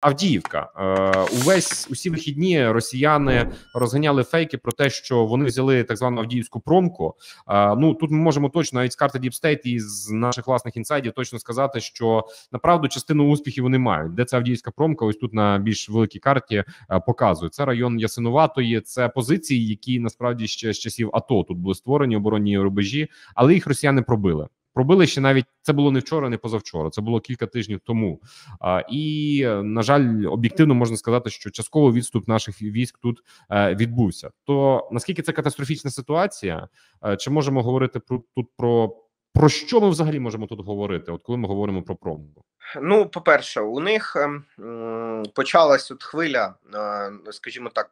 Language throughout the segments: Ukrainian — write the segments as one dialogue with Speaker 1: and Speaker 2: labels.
Speaker 1: Авдіївка е, увесь усі вихідні росіяни розганяли фейки про те, що вони взяли так звану Авдіївську промку. Е, ну тут ми можемо точно навіть з карти Deep State і з наших власних інсайдів точно сказати, що направду частину успіхів вони мають. Де ця Авдіївська промка? Ось тут на більш великій карті е, показує. Це район Ясинуватої, це позиції, які насправді ще з часів АТО тут були створені оборонні рубежі, але їх росіяни пробили. Робили ще навіть це було не вчора, не позавчора. Це було кілька тижнів тому. А, І на жаль, об'єктивно можна сказати, що частково відступ наших військ тут е, відбувся. То наскільки це катастрофічна ситуація, е, чи можемо говорити про тут про? Про що ми взагалі можемо тут говорити? От коли ми говоримо про промову?
Speaker 2: Ну, по перше, у них ем, почалась от хвиля, е, скажімо так,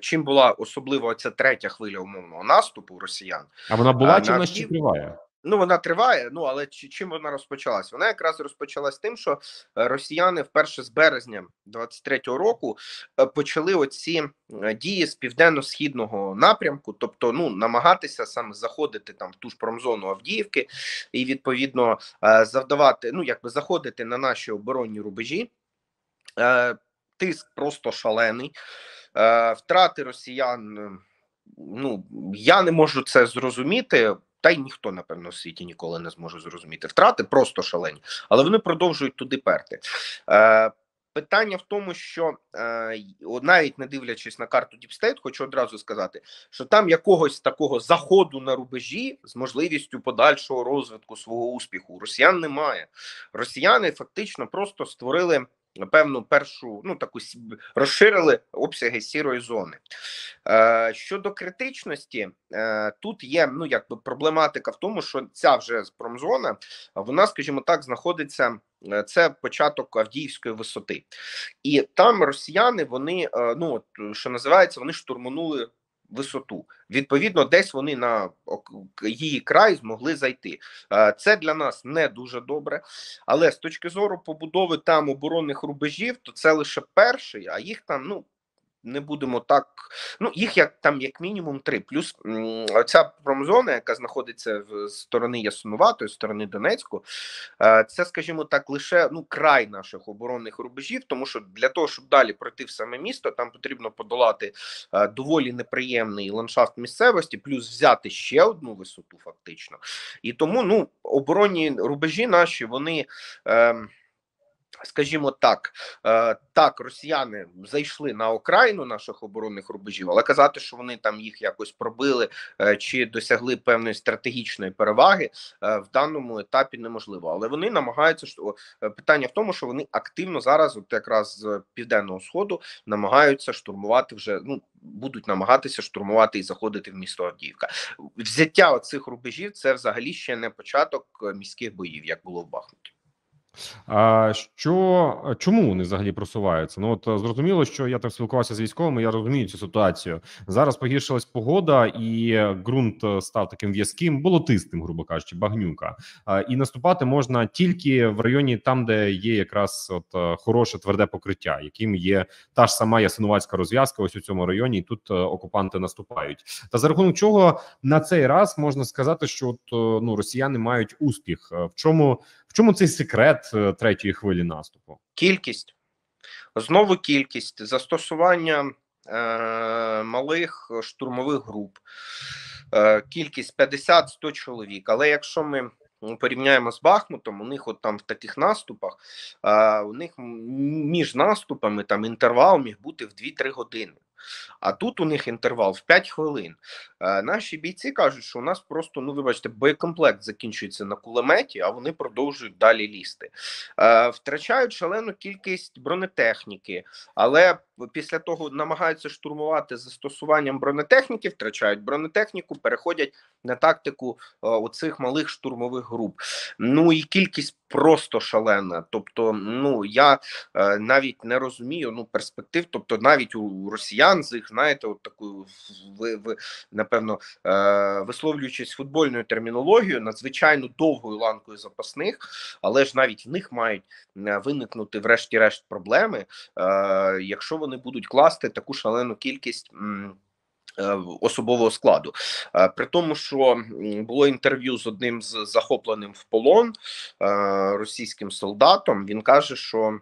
Speaker 2: чим була особливо ця третя хвиля умовного наступу росіян?
Speaker 1: А вона була а, е, чи вона ще триває?
Speaker 2: Ну вона триває. Ну але чим вона розпочалась? Вона якраз розпочалась тим, що е, росіяни вперше з березня 23-го року е, почали оці е, дії з південно-східного напрямку, тобто ну намагатися саме заходити там в ту ж промзону Авдіївки і відповідно завдавати, ну якби заходити на наші оборонні рубежі. Тиск просто шалений, втрати росіян. Ем, ну я не можу це зрозуміти та й ніхто, напевно, в світі ніколи не зможе зрозуміти. Втрати просто шалені, але вони продовжують туди перти. Е, Питання в тому, що е, навіть не дивлячись на карту Діпстейт, хочу одразу сказати, що там якогось такого заходу на рубежі з можливістю подальшого розвитку свого успіху росіян немає. Росіяни фактично просто створили певну першу ну таку розширили обсяги сірої зони. Е, Щодо критичності, е, тут є ну якби проблематика в тому, що ця вже промзона, вона, скажімо так, знаходиться. Е, це початок Авдіївської висоти, і там росіяни вони е, ну що називається, вони штурманули висоту. Відповідно, десь вони на її край змогли зайти. Е, це для нас не дуже добре. Але з точки зору побудови там оборонних рубежів, то це лише перший, а їх там ну не будемо так. Ну їх як там як мінімум три. Плюс ця промзона, яка знаходиться в сторони Ясунуватої, сторони Донецьку, е, це, скажімо так, лише ну край наших оборонних рубежів, тому що для того, щоб далі пройти в саме місто, там потрібно подолати е, доволі неприємний ландшафт місцевості, плюс взяти ще одну висоту, фактично. І тому ну оборонні рубежі наші вони. Е, Скажімо так, е, так, росіяни зайшли на окраїну наших оборонних рубежів, але казати, що вони там їх якось пробили е, чи досягли певної стратегічної переваги е, в даному етапі неможливо. Але вони намагаються що питання в тому, що вони активно зараз, от якраз з південного сходу, намагаються штурмувати вже ну будуть намагатися штурмувати і заходити в місто Авдіївка. Взяття цих рубежів це взагалі ще не початок міських боїв, як було в Бахмуті.
Speaker 1: А що чому вони взагалі просуваються? Ну от е, зрозуміло, що я так спілкувався з військовими. Я розумію цю ситуацію. Зараз погіршилась погода, і ґрунт е, став таким в'язким, болотистим, грубо кажучи, багнюка. А, і наступати можна тільки в районі, там де є якраз от е, хороше тверде покриття, яким є та ж сама ясинувацька розв'язка. Ось у цьому районі і тут окупанти наступають. Та за рахунок чого на цей раз можна сказати, що от, ну росіяни мають успіх в чому. В чому цей секрет е, третьої хвилі наступу? Кількість
Speaker 2: знову кількість застосування е, малих штурмових груп, е, кількість 50-100 чоловік. Але якщо ми порівняємо з Бахмутом, у них от там в таких наступах, е, у них між наступами там інтервал міг бути в 2-3 години. А тут у них інтервал в 5 хвилин. Е, наші бійці кажуть, що у нас просто, ну вибачте, боєкомплект закінчується на кулеметі, а вони продовжують далі лізти. Е, втрачають шалену кількість бронетехніки, але після того намагаються штурмувати застосуванням бронетехніки, втрачають бронетехніку, переходять на тактику е, оцих малих штурмових груп. Ну і кількість просто шалена. Тобто, ну я е, навіть не розумію ну перспектив. Тобто, навіть у росіян з їх знаєте, от таку ви, ви напевно е, висловлюючись футбольною термінологією, надзвичайно довгою ланкою запасних, але ж навіть в них мають виникнути, врешті-решт, проблеми, якщо вони вони будуть класти таку шалену кількість. Е, особового складу е, при тому, що було інтерв'ю з одним з захопленим в полон е, російським солдатом, він каже, що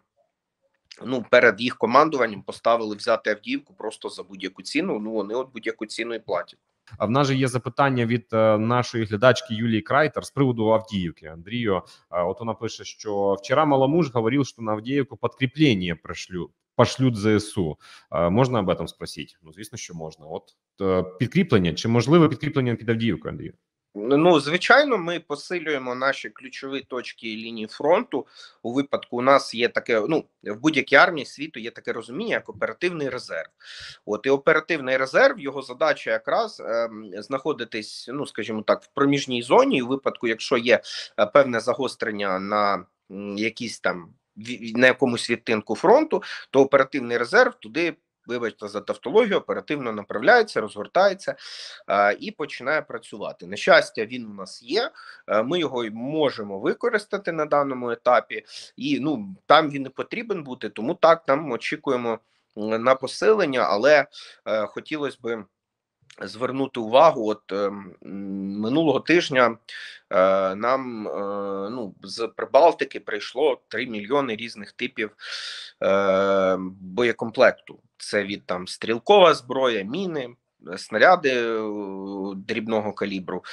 Speaker 2: ну перед їх командуванням поставили взяти Авдіївку просто за будь-яку ціну. Ну вони от будь-яку ціну і платять.
Speaker 1: А в нас же є запитання від нашої глядачки Юлії Крайтер з приводу Авдіївки. Андрію, от вона пише, що вчора Маламуш говорив, що на Авдіївку підкріплення пришлю пошлють ЗСУ. Можна об этом спросить? Ну звісно, що можна. От е, підкріплення чи можливе підкріплення під Авдіївку, Андрію?
Speaker 2: Ну, звичайно, ми посилюємо наші ключові точки лінії фронту. У випадку у нас є таке. Ну в будь-якій армії світу є таке розуміння, як оперативний резерв. От і оперативний резерв його задача якраз е, знаходитись, ну скажімо так, в проміжній зоні. У випадку, якщо є е, певне загострення на якісь там на якомусь відтинку фронту, то оперативний резерв туди. Вибачте за тавтологію, оперативно направляється, розгортається а, і починає працювати. На щастя, він у нас є. А, ми його можемо використати на даному етапі, і ну там він і потрібен бути. Тому так там очікуємо на посилення, але а, е, хотілося би. Звернути увагу, от е, минулого тижня е, нам е, ну, з Прибалтики прийшло 3 мільйони різних типів е, боєкомплекту. Це від там стрілкова зброя, міни, снаряди е, дрібного калібру.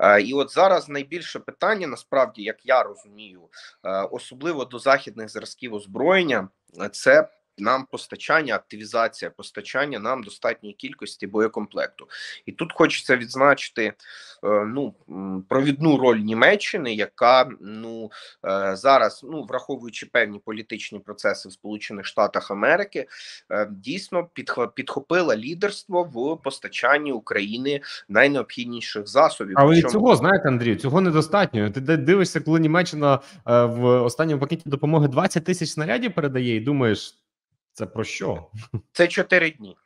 Speaker 2: Е, і от зараз найбільше питання, насправді, як я розумію, е, особливо до західних зразків озброєння, це нам постачання, активізація постачання нам достатньої кількості боєкомплекту. І тут хочеться відзначити е, ну провідну роль Німеччини, яка ну е, зараз, ну враховуючи певні політичні процеси в Сполучених Штатах Америки, е, дійсно підхопила лідерство в постачанні України найнеобхідніших засобів. Але Причому... цього
Speaker 1: знаєте, Андрію, цього недостатньо. Ти дивишся, коли Німеччина в останньому пакеті допомоги 20 тисяч снарядів передає, і думаєш. Це про що? Це чотири дні.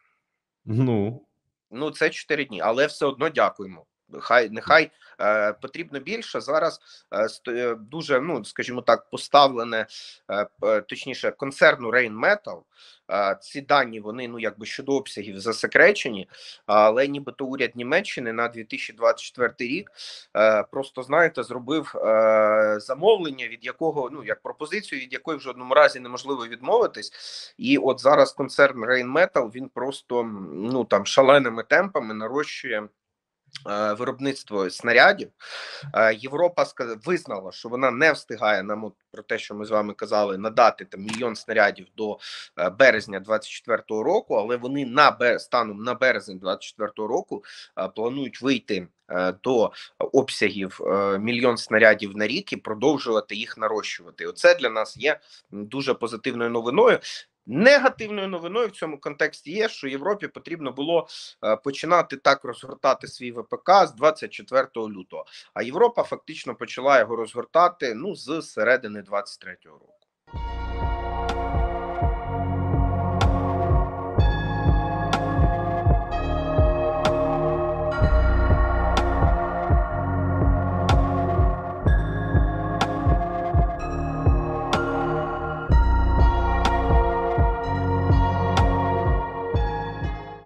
Speaker 1: Ну.
Speaker 2: Ну, це чотири дні, але все одно дякуємо. Хай нехай е, потрібно більше зараз. Е, е дуже ну скажімо так, поставлене е, е точніше концерну Рейнметал. Е, ці дані вони ну якби щодо обсягів засекречені, але нібито уряд Німеччини на 2024 рік е, просто знаєте зробив е, замовлення, від якого ну як пропозицію, від якої в жодному разі неможливо відмовитись. І от зараз концерн Рейнметал він просто ну там шаленими темпами нарощує. Е, виробництво снарядів е, Європа визнала, що вона не встигає нам от про те, що ми з вами казали, надати там мільйон снарядів до е, березня 24-го року, але вони на станом на березень 24-го року планують вийти до обсягів мільйон снарядів на рік і продовжувати їх нарощувати. Оце для нас є дуже позитивною новиною. Негативною новиною в цьому контексті є, що Європі потрібно було е, починати так розгортати свій ВПК з 24 лютого. А Європа фактично почала його розгортати ну з середини 23 року.